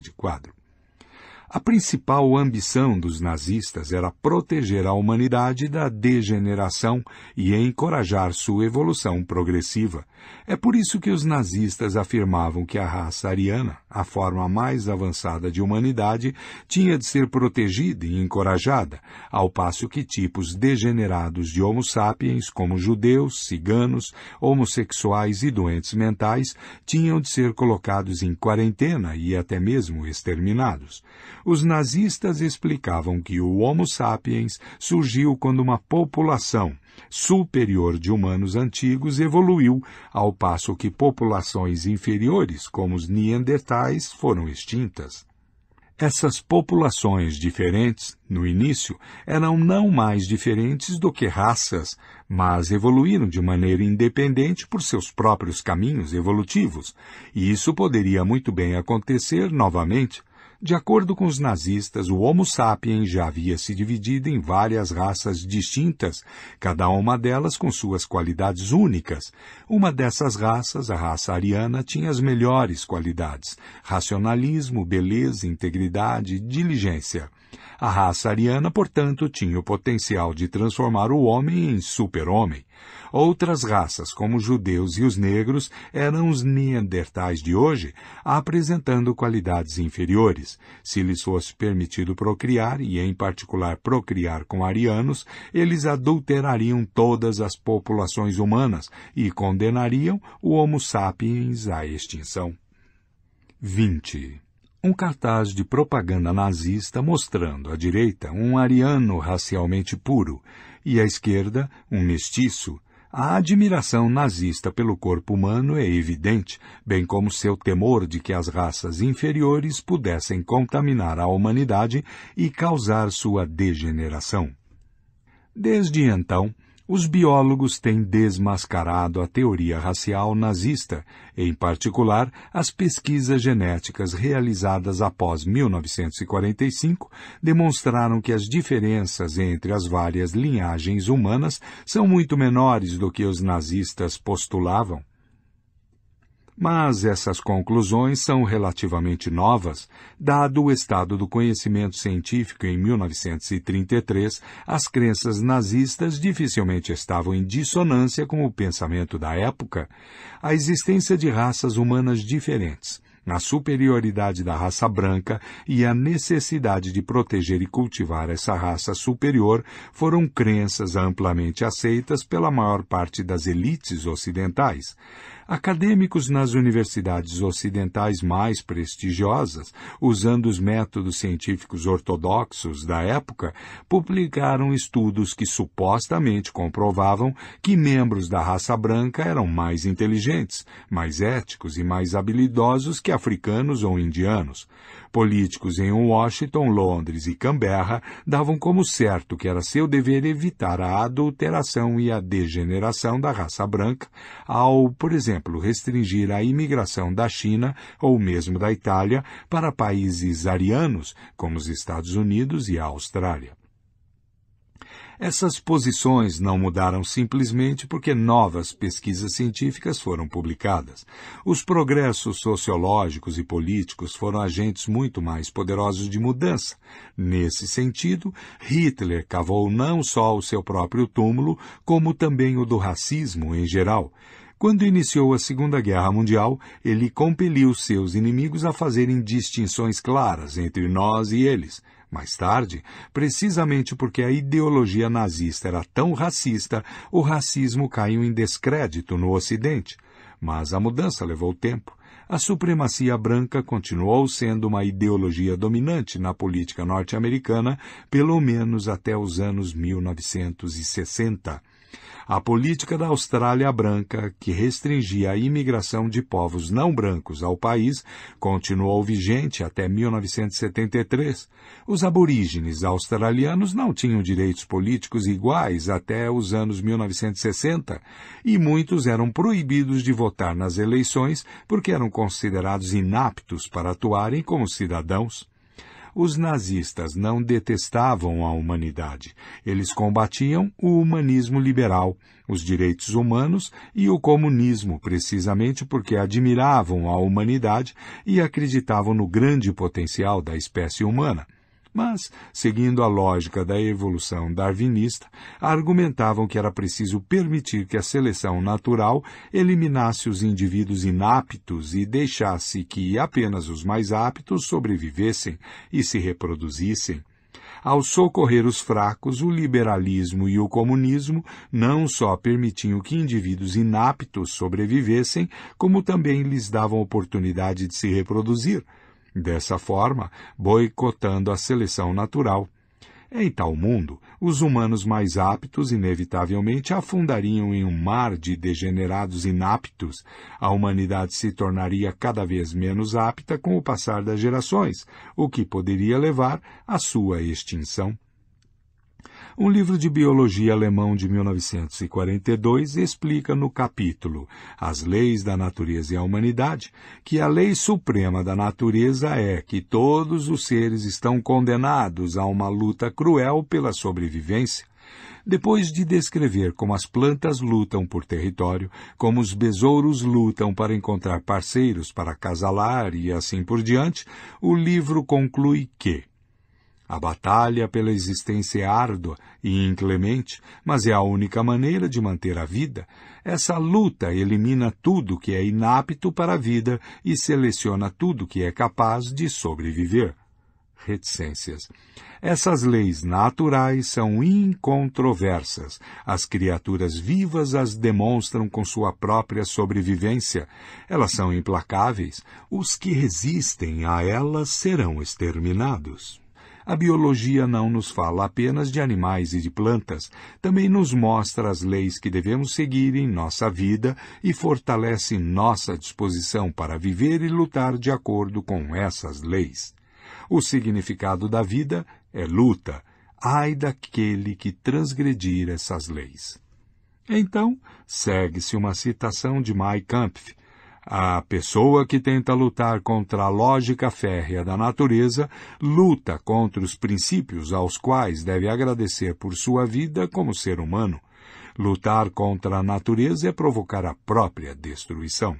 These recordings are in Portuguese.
de quadro. A principal ambição dos nazistas era proteger a humanidade da degeneração e encorajar sua evolução progressiva. É por isso que os nazistas afirmavam que a raça ariana, a forma mais avançada de humanidade, tinha de ser protegida e encorajada, ao passo que tipos degenerados de Homo sapiens, como judeus, ciganos, homossexuais e doentes mentais, tinham de ser colocados em quarentena e até mesmo exterminados. Os nazistas explicavam que o Homo sapiens surgiu quando uma população superior de humanos antigos evoluiu, ao passo que populações inferiores, como os neandertais, foram extintas. Essas populações diferentes, no início, eram não mais diferentes do que raças, mas evoluíram de maneira independente por seus próprios caminhos evolutivos, e isso poderia muito bem acontecer novamente de acordo com os nazistas, o Homo sapiens já havia se dividido em várias raças distintas, cada uma delas com suas qualidades únicas. Uma dessas raças, a raça ariana, tinha as melhores qualidades: racionalismo, beleza, integridade, diligência. A raça ariana, portanto, tinha o potencial de transformar o homem em super-homem. Outras raças, como os judeus e os negros, eram os neandertais de hoje, apresentando qualidades inferiores. Se lhes fosse permitido procriar, e em particular procriar com arianos, eles adulterariam todas as populações humanas e condenariam o Homo sapiens à extinção. 20 um cartaz de propaganda nazista mostrando à direita um ariano racialmente puro e à esquerda um mestiço a admiração nazista pelo corpo humano é evidente, bem como seu temor de que as raças inferiores pudessem contaminar a humanidade e causar sua degeneração. Desde então, os biólogos têm desmascarado a teoria racial nazista, em particular as pesquisas genéticas realizadas após 1945 demonstraram que as diferenças entre as várias linhagens humanas são muito menores do que os nazistas postulavam mas essas conclusões são relativamente novas, dado o estado do conhecimento científico em 1933, as crenças nazistas dificilmente estavam em dissonância com o pensamento da época, a existência de raças humanas diferentes, na superioridade da raça branca e a necessidade de proteger e cultivar essa raça superior foram crenças amplamente aceitas pela maior parte das elites ocidentais. Acadêmicos nas universidades ocidentais mais prestigiosas, usando os métodos científicos ortodoxos da época, publicaram estudos que supostamente comprovavam que membros da raça branca eram mais inteligentes, mais éticos e mais habilidosos que africanos ou indianos políticos em Washington, Londres e Canberra davam como certo que era seu dever evitar a adulteração e a degeneração da raça branca ao, por exemplo, restringir a imigração da China ou mesmo da Itália para países arianos como os Estados Unidos e a Austrália. Essas posições não mudaram simplesmente porque novas pesquisas científicas foram publicadas. Os progressos sociológicos e políticos foram agentes muito mais poderosos de mudança. Nesse sentido, Hitler cavou não só o seu próprio túmulo, como também o do racismo em geral. Quando iniciou a Segunda Guerra Mundial, ele compeliu seus inimigos a fazerem distinções claras entre nós e eles. Mais tarde, precisamente porque a ideologia nazista era tão racista, o racismo caiu em descrédito no Ocidente. Mas a mudança levou tempo. A supremacia branca continuou sendo uma ideologia dominante na política norte-americana, pelo menos até os anos 1960. A política da Austrália Branca, que restringia a imigração de povos não brancos ao país, continuou vigente até 1973. Os aborígenes australianos não tinham direitos políticos iguais até os anos 1960 e muitos eram proibidos de votar nas eleições porque eram considerados inaptos para atuarem como cidadãos. Os nazistas não detestavam a humanidade. Eles combatiam o humanismo liberal, os direitos humanos e o comunismo, precisamente porque admiravam a humanidade e acreditavam no grande potencial da espécie humana. Mas, seguindo a lógica da evolução darwinista, argumentavam que era preciso permitir que a seleção natural eliminasse os indivíduos inaptos e deixasse que apenas os mais aptos sobrevivessem e se reproduzissem ao socorrer os fracos, o liberalismo e o comunismo não só permitiam que indivíduos inaptos sobrevivessem, como também lhes davam oportunidade de se reproduzir, dessa forma, boicotando a seleção natural. Em tal mundo, os humanos mais aptos inevitavelmente afundariam em um mar de degenerados inaptos. A humanidade se tornaria cada vez menos apta com o passar das gerações, o que poderia levar à sua extinção. Um livro de biologia alemão de 1942 explica no capítulo As Leis da Natureza e a Humanidade que a lei suprema da natureza é que todos os seres estão condenados a uma luta cruel pela sobrevivência. Depois de descrever como as plantas lutam por território, como os besouros lutam para encontrar parceiros para casalar e assim por diante, o livro conclui que a batalha pela existência é árdua e inclemente, mas é a única maneira de manter a vida. Essa luta elimina tudo que é inapto para a vida e seleciona tudo que é capaz de sobreviver. Reticências. Essas leis naturais são incontroversas. As criaturas vivas as demonstram com sua própria sobrevivência. Elas são implacáveis. Os que resistem a elas serão exterminados. A biologia não nos fala apenas de animais e de plantas, também nos mostra as leis que devemos seguir em nossa vida e fortalece nossa disposição para viver e lutar de acordo com essas leis. O significado da vida é luta. Ai daquele que transgredir essas leis. Então, segue-se uma citação de Mike Kampf, a pessoa que tenta lutar contra a lógica férrea da natureza luta contra os princípios aos quais deve agradecer por sua vida como ser humano. Lutar contra a natureza é provocar a própria destruição.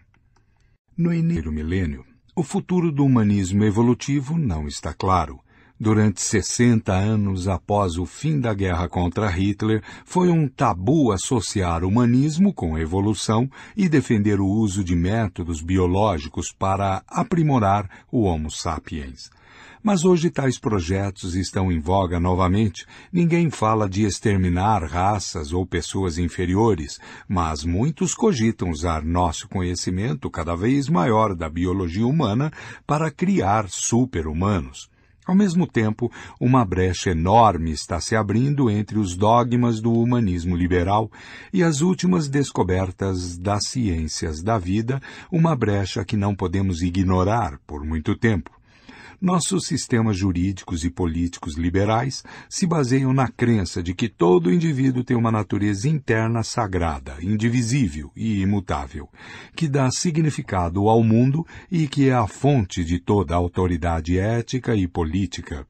No início do milênio, o futuro do humanismo evolutivo não está claro durante 60 anos após o fim da guerra contra Hitler, foi um tabu associar humanismo com evolução e defender o uso de métodos biológicos para aprimorar o Homo sapiens. Mas hoje tais projetos estão em voga novamente. Ninguém fala de exterminar raças ou pessoas inferiores, mas muitos cogitam usar nosso conhecimento cada vez maior da biologia humana para criar super-humanos. Ao mesmo tempo, uma brecha enorme está se abrindo entre os dogmas do humanismo liberal e as últimas descobertas das ciências da vida, uma brecha que não podemos ignorar por muito tempo. Nossos sistemas jurídicos e políticos liberais se baseiam na crença de que todo indivíduo tem uma natureza interna sagrada, indivisível e imutável, que dá significado ao mundo e que é a fonte de toda a autoridade ética e política.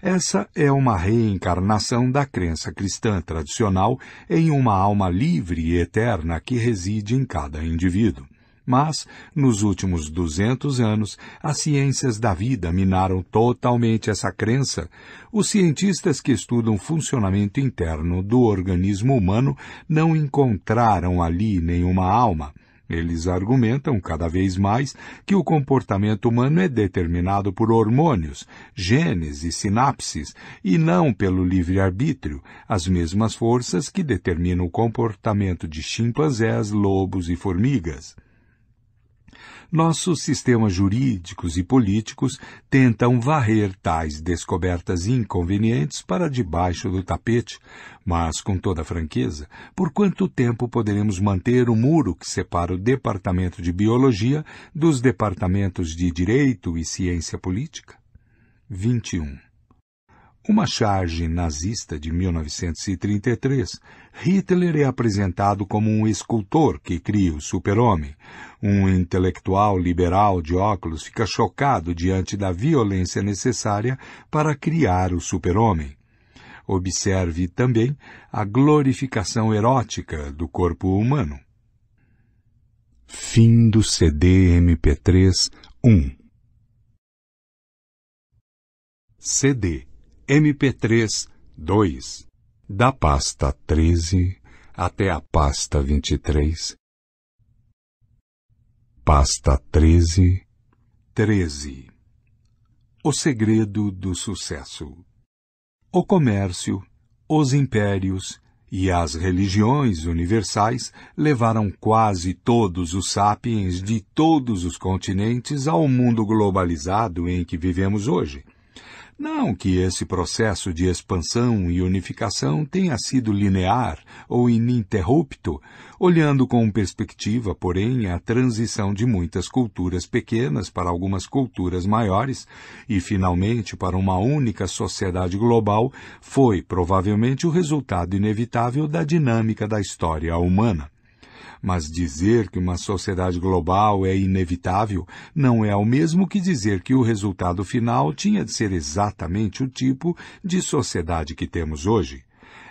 Essa é uma reencarnação da crença cristã tradicional em uma alma livre e eterna que reside em cada indivíduo. Mas, nos últimos 200 anos, as ciências da vida minaram totalmente essa crença. Os cientistas que estudam o funcionamento interno do organismo humano não encontraram ali nenhuma alma. Eles argumentam cada vez mais que o comportamento humano é determinado por hormônios, genes e sinapses, e não pelo livre-arbítrio, as mesmas forças que determinam o comportamento de chimpanzés, lobos e formigas. Nossos sistemas jurídicos e políticos tentam varrer tais descobertas inconvenientes para debaixo do tapete, mas, com toda franqueza, por quanto tempo poderemos manter o muro que separa o Departamento de Biologia dos departamentos de Direito e Ciência Política? 21 uma charge nazista de 1933, Hitler é apresentado como um escultor que cria o super-homem. Um intelectual liberal de óculos fica chocado diante da violência necessária para criar o super-homem. Observe também a glorificação erótica do corpo humano. Fim do CD MP3 1 CD MP3 2, da pasta 13 até a pasta 23, pasta 13, 13. O segredo do sucesso. O comércio, os impérios e as religiões universais levaram quase todos os sapiens de todos os continentes ao mundo globalizado em que vivemos hoje não que esse processo de expansão e unificação tenha sido linear ou ininterrupto, olhando com perspectiva, porém, a transição de muitas culturas pequenas para algumas culturas maiores e, finalmente, para uma única sociedade global, foi provavelmente o resultado inevitável da dinâmica da história humana. Mas dizer que uma sociedade global é inevitável não é o mesmo que dizer que o resultado final tinha de ser exatamente o tipo de sociedade que temos hoje.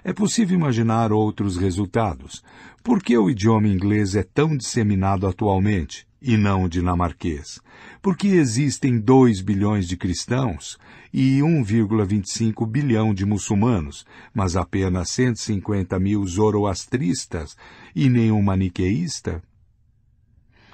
É possível imaginar outros resultados. Por que o idioma inglês é tão disseminado atualmente? e não dinamarquês, porque existem 2 bilhões de cristãos e 1,25 bilhão de muçulmanos, mas apenas 150 mil zoroastristas e nenhum maniqueísta?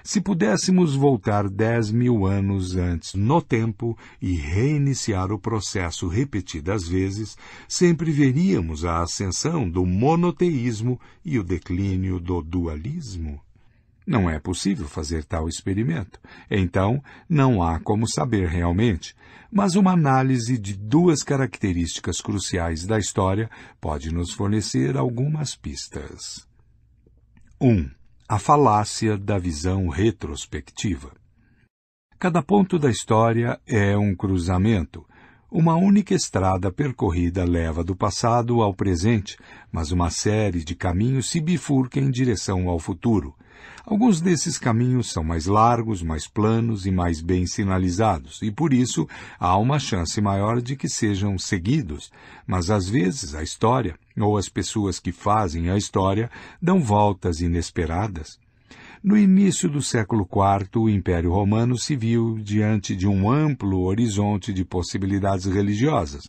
Se pudéssemos voltar 10 mil anos antes no tempo e reiniciar o processo repetidas vezes, sempre veríamos a ascensão do monoteísmo e o declínio do dualismo? Não é possível fazer tal experimento. Então, não há como saber realmente. Mas uma análise de duas características cruciais da história pode nos fornecer algumas pistas. 1. Um, a falácia da visão retrospectiva. Cada ponto da história é um cruzamento. Uma única estrada percorrida leva do passado ao presente, mas uma série de caminhos se bifurca em direção ao futuro. Alguns desses caminhos são mais largos, mais planos e mais bem sinalizados, e por isso há uma chance maior de que sejam seguidos, mas às vezes a história, ou as pessoas que fazem a história, dão voltas inesperadas. No início do século IV, o Império Romano se viu diante de um amplo horizonte de possibilidades religiosas.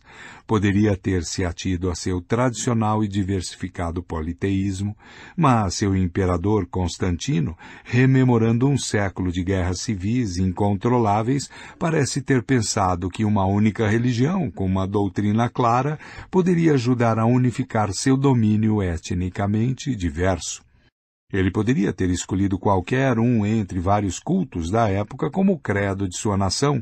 Poderia ter se atido a seu tradicional e diversificado politeísmo, mas seu imperador Constantino, rememorando um século de guerras civis incontroláveis, parece ter pensado que uma única religião, com uma doutrina clara, poderia ajudar a unificar seu domínio etnicamente diverso. Ele poderia ter escolhido qualquer um entre vários cultos da época como credo de sua nação,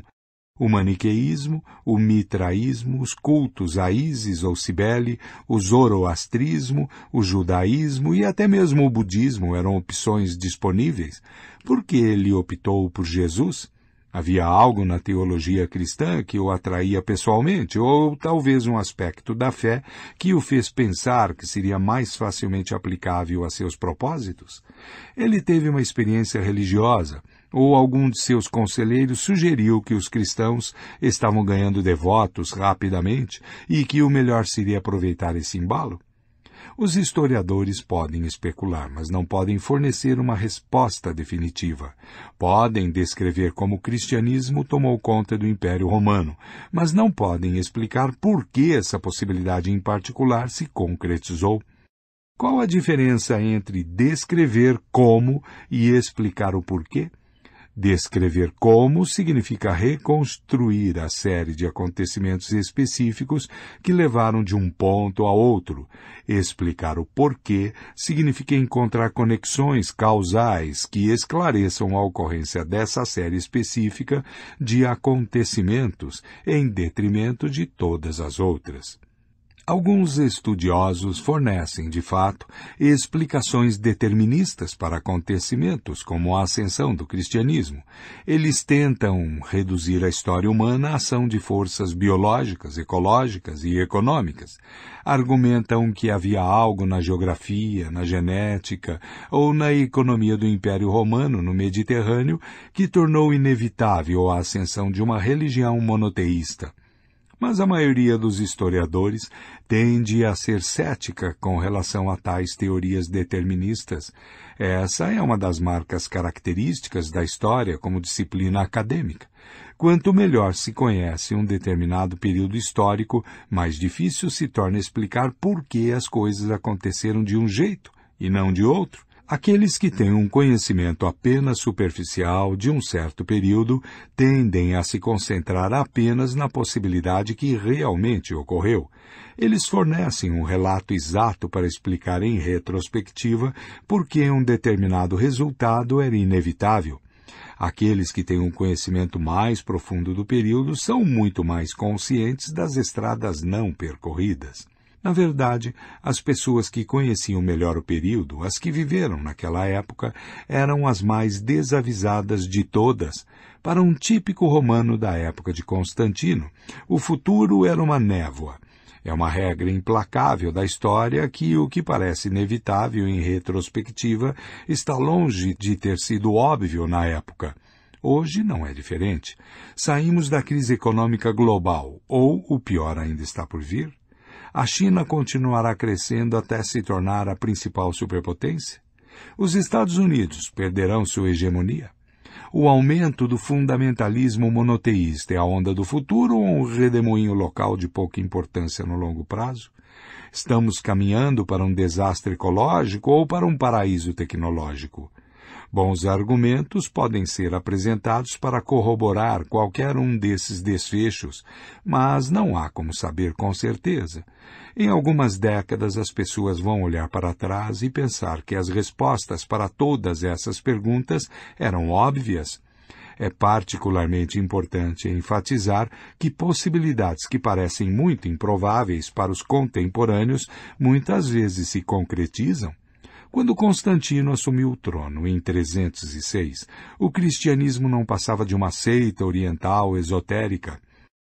o maniqueísmo, o mitraísmo, os cultos a Isis ou Cibele, o zoroastrismo, o judaísmo e até mesmo o budismo eram opções disponíveis. Por que ele optou por Jesus? Havia algo na teologia cristã que o atraía pessoalmente, ou talvez um aspecto da fé que o fez pensar que seria mais facilmente aplicável a seus propósitos. Ele teve uma experiência religiosa, ou algum de seus conselheiros sugeriu que os cristãos estavam ganhando devotos rapidamente e que o melhor seria aproveitar esse embalo. Os historiadores podem especular, mas não podem fornecer uma resposta definitiva. Podem descrever como o cristianismo tomou conta do Império Romano, mas não podem explicar por que essa possibilidade em particular se concretizou. Qual a diferença entre descrever como e explicar o porquê? Descrever como significa reconstruir a série de acontecimentos específicos que levaram de um ponto a outro. Explicar o porquê significa encontrar conexões causais que esclareçam a ocorrência dessa série específica de acontecimentos em detrimento de todas as outras. Alguns estudiosos fornecem, de fato, explicações deterministas para acontecimentos como a ascensão do cristianismo. Eles tentam reduzir a história humana à ação de forças biológicas, ecológicas e econômicas. Argumentam que havia algo na geografia, na genética ou na economia do Império Romano no Mediterrâneo que tornou inevitável a ascensão de uma religião monoteísta mas a maioria dos historiadores tende a ser cética com relação a tais teorias deterministas. Essa é uma das marcas características da história como disciplina acadêmica. Quanto melhor se conhece um determinado período histórico, mais difícil se torna explicar por que as coisas aconteceram de um jeito e não de outro. Aqueles que têm um conhecimento apenas superficial de um certo período tendem a se concentrar apenas na possibilidade que realmente ocorreu. Eles fornecem um relato exato para explicar em retrospectiva por que um determinado resultado era inevitável. Aqueles que têm um conhecimento mais profundo do período são muito mais conscientes das estradas não percorridas. Na verdade, as pessoas que conheciam melhor o período, as que viveram naquela época, eram as mais desavisadas de todas. Para um típico romano da época de Constantino, o futuro era uma névoa. É uma regra implacável da história que o que parece inevitável em retrospectiva está longe de ter sido óbvio na época. Hoje não é diferente. Saímos da crise econômica global, ou o pior ainda está por vir? A China continuará crescendo até se tornar a principal superpotência? Os Estados Unidos perderão sua hegemonia? O aumento do fundamentalismo monoteísta é a onda do futuro ou um redemoinho local de pouca importância no longo prazo? Estamos caminhando para um desastre ecológico ou para um paraíso tecnológico? Bons argumentos podem ser apresentados para corroborar qualquer um desses desfechos, mas não há como saber com certeza. Em algumas décadas, as pessoas vão olhar para trás e pensar que as respostas para todas essas perguntas eram óbvias é particularmente importante enfatizar que possibilidades que parecem muito improváveis para os contemporâneos muitas vezes se concretizam. Quando Constantino assumiu o trono em 306, o cristianismo não passava de uma seita oriental esotérica.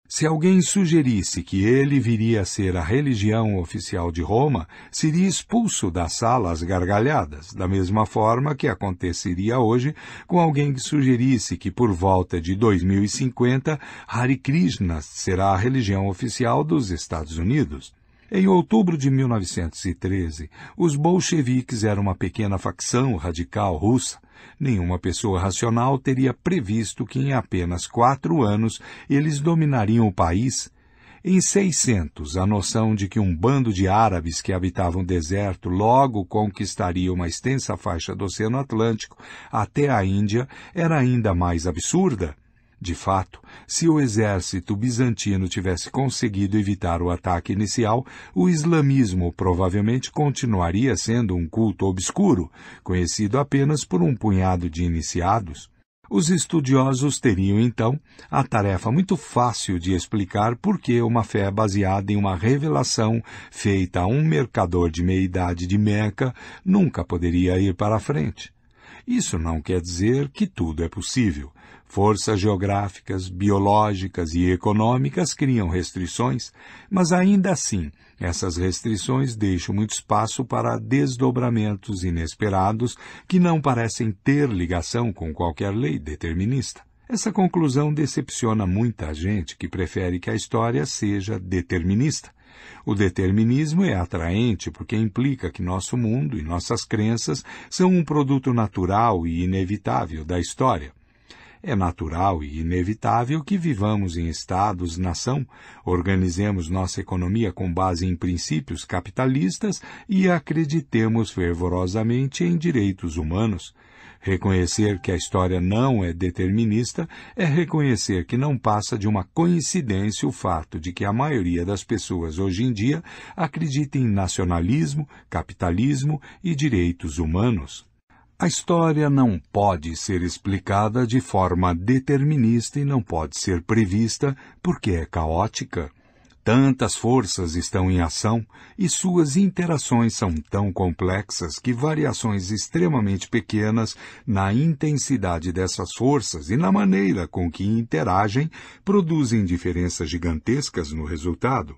Se alguém sugerisse que ele viria a ser a religião oficial de Roma, seria expulso da sala às gargalhadas, da mesma forma que aconteceria hoje com alguém que sugerisse que por volta de 2050 Hare Krishna será a religião oficial dos Estados Unidos. Em outubro de 1913, os bolcheviques eram uma pequena facção radical russa. Nenhuma pessoa racional teria previsto que em apenas quatro anos eles dominariam o país. Em 600, a noção de que um bando de árabes que habitavam o deserto logo conquistaria uma extensa faixa do Oceano Atlântico até a Índia era ainda mais absurda. De fato, se o exército bizantino tivesse conseguido evitar o ataque inicial, o islamismo provavelmente continuaria sendo um culto obscuro, conhecido apenas por um punhado de iniciados. Os estudiosos teriam, então, a tarefa muito fácil de explicar por que uma fé baseada em uma revelação feita a um mercador de meia-idade de Meca nunca poderia ir para a frente. Isso não quer dizer que tudo é possível, Forças geográficas, biológicas e econômicas criam restrições, mas ainda assim, essas restrições deixam muito espaço para desdobramentos inesperados que não parecem ter ligação com qualquer lei determinista. Essa conclusão decepciona muita gente que prefere que a história seja determinista. O determinismo é atraente porque implica que nosso mundo e nossas crenças são um produto natural e inevitável da história. É natural e inevitável que vivamos em estados, nação, organizemos nossa economia com base em princípios capitalistas e acreditemos fervorosamente em direitos humanos. Reconhecer que a história não é determinista é reconhecer que não passa de uma coincidência o fato de que a maioria das pessoas hoje em dia acredita em nacionalismo, capitalismo e direitos humanos. A história não pode ser explicada de forma determinista e não pode ser prevista porque é caótica. Tantas forças estão em ação e suas interações são tão complexas que variações extremamente pequenas na intensidade dessas forças e na maneira com que interagem produzem diferenças gigantescas no resultado.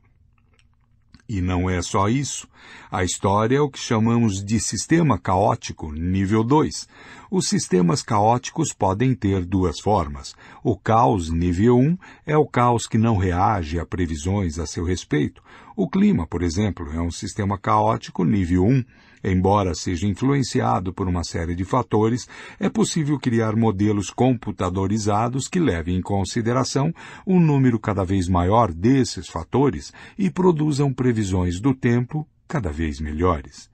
E não é só isso. A história é o que chamamos de sistema caótico, nível 2. Os sistemas caóticos podem ter duas formas. O caos nível 1 um, é o caos que não reage a previsões a seu respeito. O clima, por exemplo, é um sistema caótico nível 1. Um. Embora seja influenciado por uma série de fatores, é possível criar modelos computadorizados que levem em consideração um número cada vez maior desses fatores e produzam previsões do tempo cada vez melhores.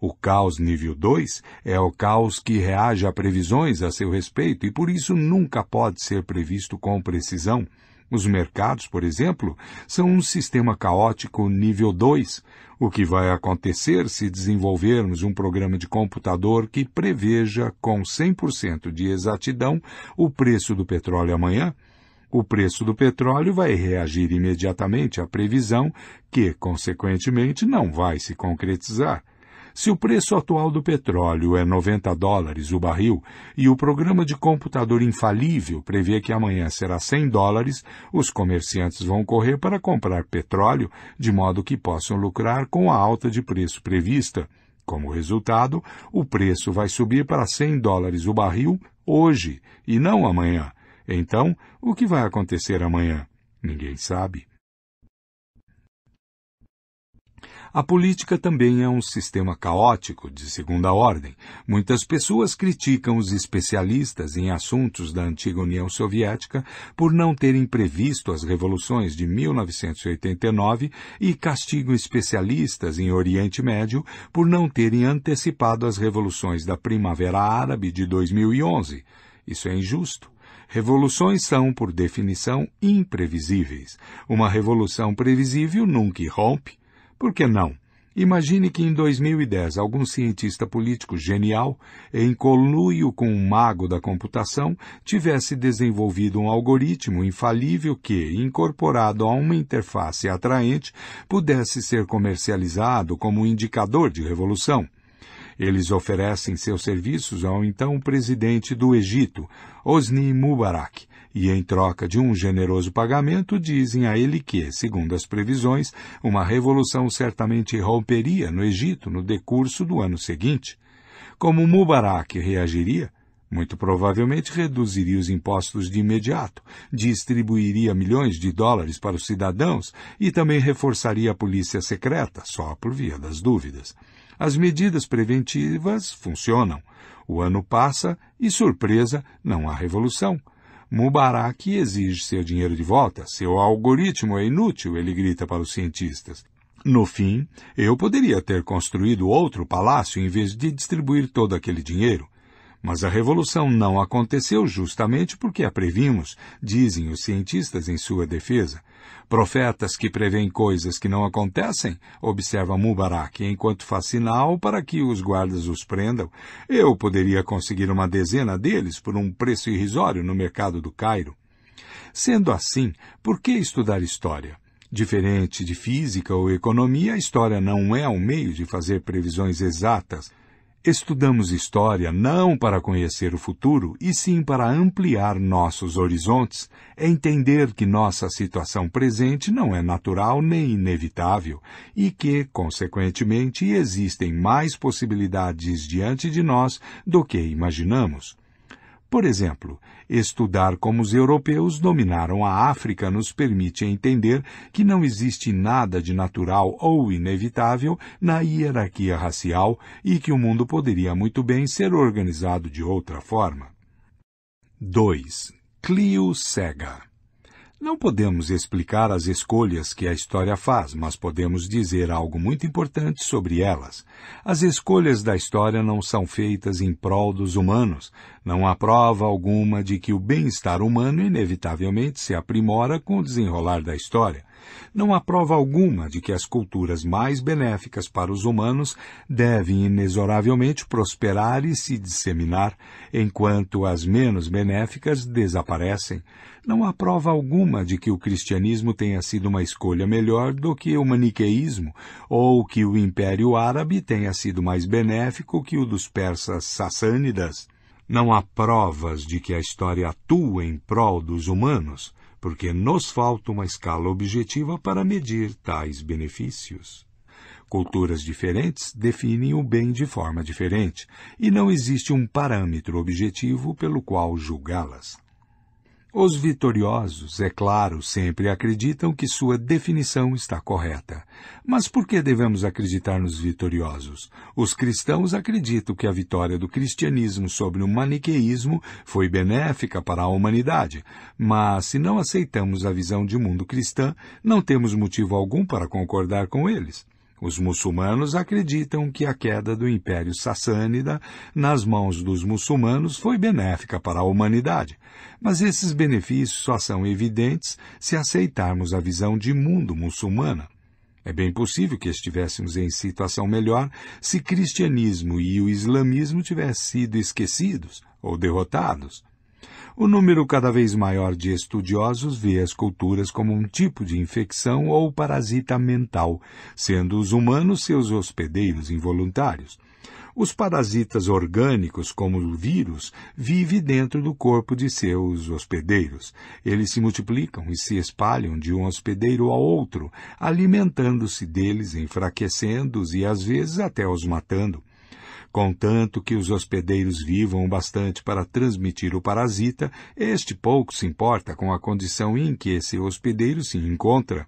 O caos nível 2 é o caos que reage a previsões a seu respeito e por isso nunca pode ser previsto com precisão. Os mercados, por exemplo, são um sistema caótico nível 2, o que vai acontecer se desenvolvermos um programa de computador que preveja com 100% de exatidão o preço do petróleo amanhã? O preço do petróleo vai reagir imediatamente à previsão, que, consequentemente, não vai se concretizar. Se o preço atual do petróleo é 90 dólares o barril e o programa de computador infalível prevê que amanhã será 100 dólares, os comerciantes vão correr para comprar petróleo de modo que possam lucrar com a alta de preço prevista. Como resultado, o preço vai subir para 100 dólares o barril hoje e não amanhã. Então, o que vai acontecer amanhã? Ninguém sabe. A política também é um sistema caótico, de segunda ordem. Muitas pessoas criticam os especialistas em assuntos da antiga União Soviética por não terem previsto as revoluções de 1989 e castigam especialistas em Oriente Médio por não terem antecipado as revoluções da Primavera Árabe de 2011. Isso é injusto. Revoluções são, por definição, imprevisíveis. Uma revolução previsível nunca irrompe, por que não? Imagine que em 2010 algum cientista político genial, em colúio com um mago da computação, tivesse desenvolvido um algoritmo infalível que, incorporado a uma interface atraente, pudesse ser comercializado como um indicador de revolução. Eles oferecem seus serviços ao então presidente do Egito, Hosni Mubarak, e, em troca de um generoso pagamento, dizem a ele que, segundo as previsões, uma revolução certamente romperia no Egito no decurso do ano seguinte. Como Mubarak reagiria? Muito provavelmente reduziria os impostos de imediato, distribuiria milhões de dólares para os cidadãos e também reforçaria a polícia secreta, só por via das dúvidas. As medidas preventivas funcionam. O ano passa e, surpresa, não há revolução. Mubarak exige seu dinheiro de volta. Seu algoritmo é inútil, ele grita para os cientistas. No fim, eu poderia ter construído outro palácio em vez de distribuir todo aquele dinheiro. Mas a revolução não aconteceu justamente porque a previmos, dizem os cientistas em sua defesa. Profetas que prevêem coisas que não acontecem, observa Mubarak enquanto faz sinal para que os guardas os prendam. Eu poderia conseguir uma dezena deles por um preço irrisório no mercado do Cairo. Sendo assim, por que estudar história? Diferente de física ou economia, a história não é um meio de fazer previsões exatas, Estudamos história não para conhecer o futuro, e sim para ampliar nossos horizontes, entender que nossa situação presente não é natural nem inevitável e que, consequentemente, existem mais possibilidades diante de nós do que imaginamos. Por exemplo, estudar como os europeus dominaram a África nos permite entender que não existe nada de natural ou inevitável na hierarquia racial e que o mundo poderia muito bem ser organizado de outra forma. 2. Clio cega não podemos explicar as escolhas que a história faz, mas podemos dizer algo muito importante sobre elas. As escolhas da história não são feitas em prol dos humanos. Não há prova alguma de que o bem-estar humano inevitavelmente se aprimora com o desenrolar da história. Não há prova alguma de que as culturas mais benéficas para os humanos devem inexoravelmente prosperar e se disseminar, enquanto as menos benéficas desaparecem. Não há prova alguma de que o cristianismo tenha sido uma escolha melhor do que o maniqueísmo, ou que o Império Árabe tenha sido mais benéfico que o dos persas sassânidas. Não há provas de que a história atua em prol dos humanos, porque nos falta uma escala objetiva para medir tais benefícios. Culturas diferentes definem o bem de forma diferente, e não existe um parâmetro objetivo pelo qual julgá-las. Os vitoriosos, é claro, sempre acreditam que sua definição está correta. Mas por que devemos acreditar nos vitoriosos? Os cristãos acreditam que a vitória do cristianismo sobre o maniqueísmo foi benéfica para a humanidade, mas se não aceitamos a visão de mundo cristã, não temos motivo algum para concordar com eles. Os muçulmanos acreditam que a queda do Império Sassânida nas mãos dos muçulmanos foi benéfica para a humanidade, mas esses benefícios só são evidentes se aceitarmos a visão de mundo muçulmana. É bem possível que estivéssemos em situação melhor se cristianismo e o islamismo tivessem sido esquecidos ou derrotados. O número cada vez maior de estudiosos vê as culturas como um tipo de infecção ou parasita mental, sendo os humanos seus hospedeiros involuntários. Os parasitas orgânicos, como o vírus, vivem dentro do corpo de seus hospedeiros. Eles se multiplicam e se espalham de um hospedeiro a outro, alimentando-se deles, enfraquecendo-os e às vezes até os matando. Contanto que os hospedeiros vivam o bastante para transmitir o parasita, este pouco se importa com a condição em que esse hospedeiro se encontra.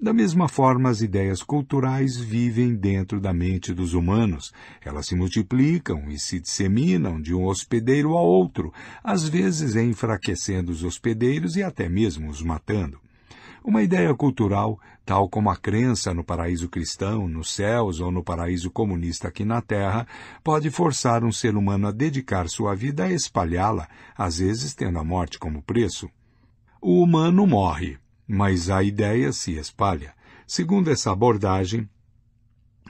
Da mesma forma, as ideias culturais vivem dentro da mente dos humanos. Elas se multiplicam e se disseminam de um hospedeiro a outro, às vezes enfraquecendo os hospedeiros e até mesmo os matando. Uma ideia cultural, tal como a crença no paraíso cristão, nos céus ou no paraíso comunista aqui na Terra, pode forçar um ser humano a dedicar sua vida a espalhá-la, às vezes tendo a morte como preço. O humano morre, mas a ideia se espalha. Segundo essa abordagem,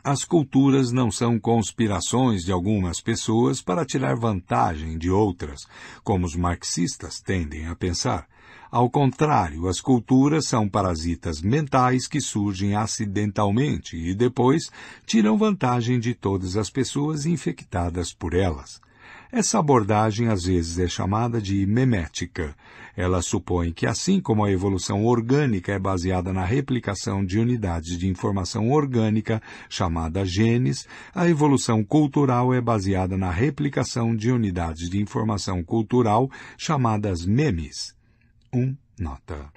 as culturas não são conspirações de algumas pessoas para tirar vantagem de outras, como os marxistas tendem a pensar. Ao contrário, as culturas são parasitas mentais que surgem acidentalmente e depois tiram vantagem de todas as pessoas infectadas por elas. Essa abordagem às vezes é chamada de memética. Ela supõe que, assim como a evolução orgânica é baseada na replicação de unidades de informação orgânica, chamada genes, a evolução cultural é baseada na replicação de unidades de informação cultural, chamadas memes um nota.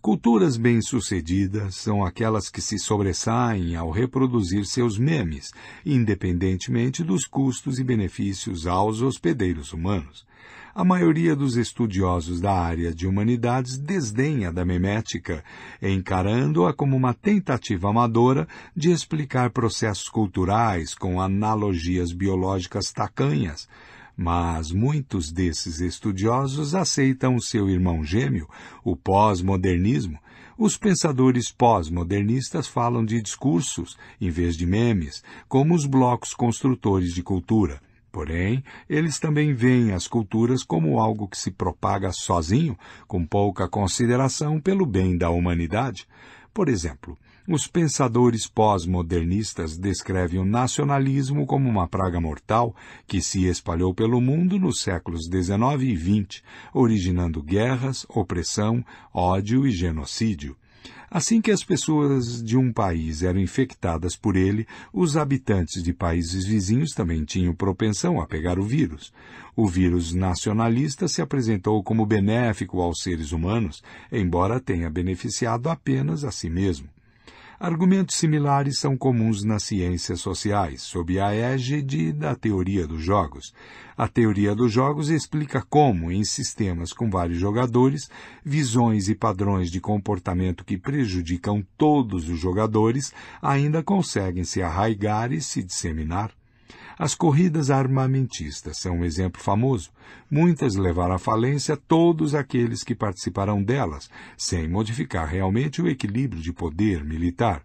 Culturas bem-sucedidas são aquelas que se sobressaem ao reproduzir seus memes, independentemente dos custos e benefícios aos hospedeiros humanos. A maioria dos estudiosos da área de humanidades desdenha da memética, encarando-a como uma tentativa amadora de explicar processos culturais com analogias biológicas tacanhas, mas muitos desses estudiosos aceitam o seu irmão gêmeo, o pós-modernismo. Os pensadores pós-modernistas falam de discursos, em vez de memes, como os blocos construtores de cultura. Porém, eles também veem as culturas como algo que se propaga sozinho, com pouca consideração pelo bem da humanidade. Por exemplo, os pensadores pós-modernistas descrevem o nacionalismo como uma praga mortal que se espalhou pelo mundo nos séculos XIX e XX, originando guerras, opressão, ódio e genocídio. Assim que as pessoas de um país eram infectadas por ele, os habitantes de países vizinhos também tinham propensão a pegar o vírus. O vírus nacionalista se apresentou como benéfico aos seres humanos, embora tenha beneficiado apenas a si mesmo. Argumentos similares são comuns nas ciências sociais, sob a égide da teoria dos jogos. A teoria dos jogos explica como, em sistemas com vários jogadores, visões e padrões de comportamento que prejudicam todos os jogadores ainda conseguem se arraigar e se disseminar. As corridas armamentistas são um exemplo famoso. Muitas levaram à falência todos aqueles que participarão delas, sem modificar realmente o equilíbrio de poder militar.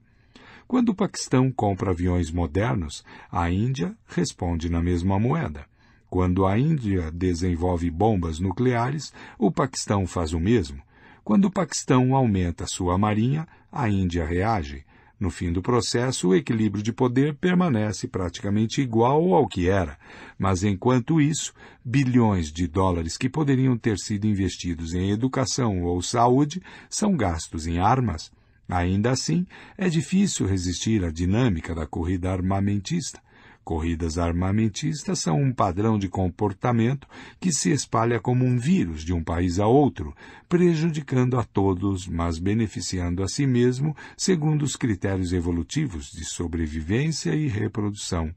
Quando o Paquistão compra aviões modernos, a Índia responde na mesma moeda. Quando a Índia desenvolve bombas nucleares, o Paquistão faz o mesmo. Quando o Paquistão aumenta sua marinha, a Índia reage. No fim do processo, o equilíbrio de poder permanece praticamente igual ao que era, mas enquanto isso, bilhões de dólares que poderiam ter sido investidos em educação ou saúde são gastos em armas. Ainda assim, é difícil resistir à dinâmica da corrida armamentista Corridas armamentistas são um padrão de comportamento que se espalha como um vírus de um país a outro, prejudicando a todos, mas beneficiando a si mesmo, segundo os critérios evolutivos de sobrevivência e reprodução.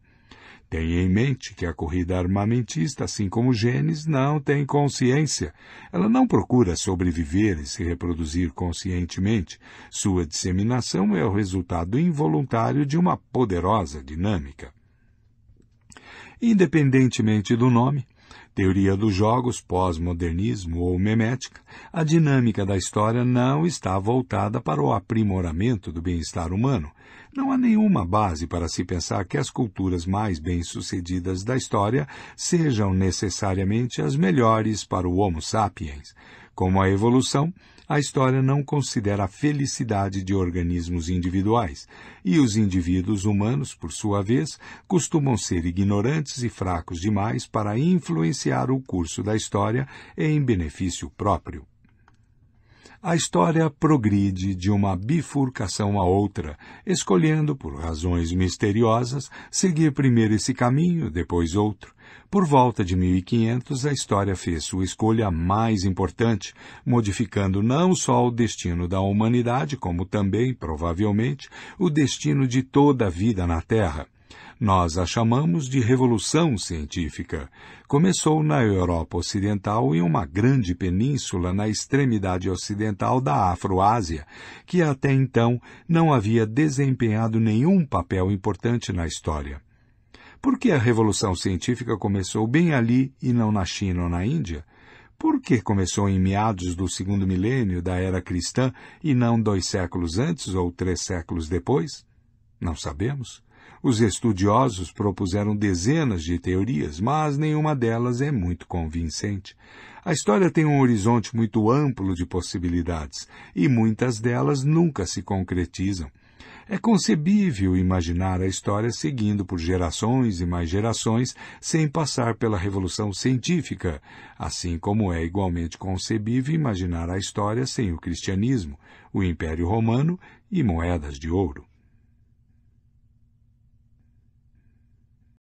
Tenha em mente que a corrida armamentista, assim como genes, não tem consciência. Ela não procura sobreviver e se reproduzir conscientemente. Sua disseminação é o resultado involuntário de uma poderosa dinâmica. Independentemente do nome, teoria dos jogos, pós-modernismo ou memética, a dinâmica da história não está voltada para o aprimoramento do bem-estar humano. Não há nenhuma base para se pensar que as culturas mais bem-sucedidas da história sejam necessariamente as melhores para o Homo sapiens. Como a evolução, a história não considera a felicidade de organismos individuais, e os indivíduos humanos, por sua vez, costumam ser ignorantes e fracos demais para influenciar o curso da história em benefício próprio a história progride de uma bifurcação a outra, escolhendo, por razões misteriosas, seguir primeiro esse caminho, depois outro. Por volta de 1500, a história fez sua escolha mais importante, modificando não só o destino da humanidade, como também, provavelmente, o destino de toda a vida na Terra. Nós a chamamos de Revolução Científica. Começou na Europa Ocidental e uma grande península na extremidade ocidental da Afroásia, que até então não havia desempenhado nenhum papel importante na história. Por que a Revolução Científica começou bem ali e não na China ou na Índia? Por que começou em meados do segundo milênio da era cristã e não dois séculos antes ou três séculos depois? Não sabemos. Os estudiosos propuseram dezenas de teorias, mas nenhuma delas é muito convincente. A história tem um horizonte muito amplo de possibilidades e muitas delas nunca se concretizam. É concebível imaginar a história seguindo por gerações e mais gerações sem passar pela revolução científica, assim como é igualmente concebível imaginar a história sem o cristianismo, o Império Romano e moedas de ouro.